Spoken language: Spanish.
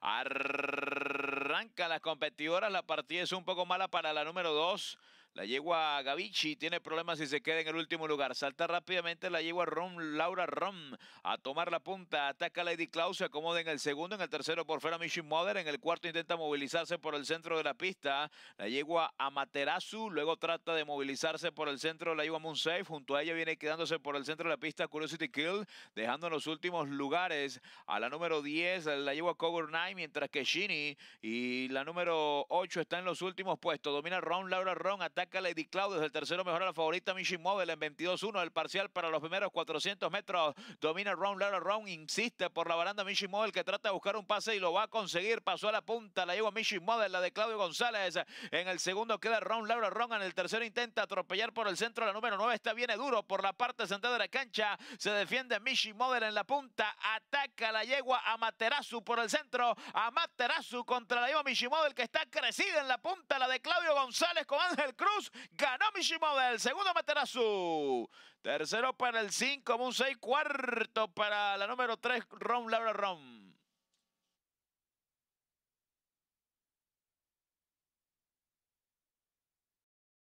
Arranca las competidoras. La partida es un poco mala para la número 2. La yegua Gavichi tiene problemas si se queda en el último lugar. Salta rápidamente la yegua Ron Laura Ron a tomar la punta. Ataca Lady Claus se acomoda en el segundo. En el tercero por fuera Mission Mother. En el cuarto intenta movilizarse por el centro de la pista. La yegua Amaterasu. Luego trata de movilizarse por el centro de la yegua Moonsafe. Junto a ella viene quedándose por el centro de la pista Curiosity Kill. Dejando en los últimos lugares a la número 10 la yegua Cover Nine. Mientras que Shini y la número 8 está en los últimos puestos. Domina Ron Laura Ron Ataca Ataca Lady Claudio. El tercero mejora la favorita Michi en 22-1. El parcial para los primeros 400 metros. Domina Round, Laura Round. Insiste por la baranda Michi Model que trata de buscar un pase y lo va a conseguir. Pasó a la punta. La lleva Michi Model, la de Claudio González. En el segundo queda Round, Laura Round. En el tercero intenta atropellar por el centro. La número 9 está viene duro por la parte central de la cancha. Se defiende Michi Model en la punta. Ataca la yegua Amaterasu por el centro. Amaterasu contra la yegua Michi que está crecida en la punta. La de Claudio González con Ángel Cruz. Ganó Mishimoda. El segundo Materazu. Tercero para el 5, un 6. Cuarto para la número 3, Ron Laura Ron.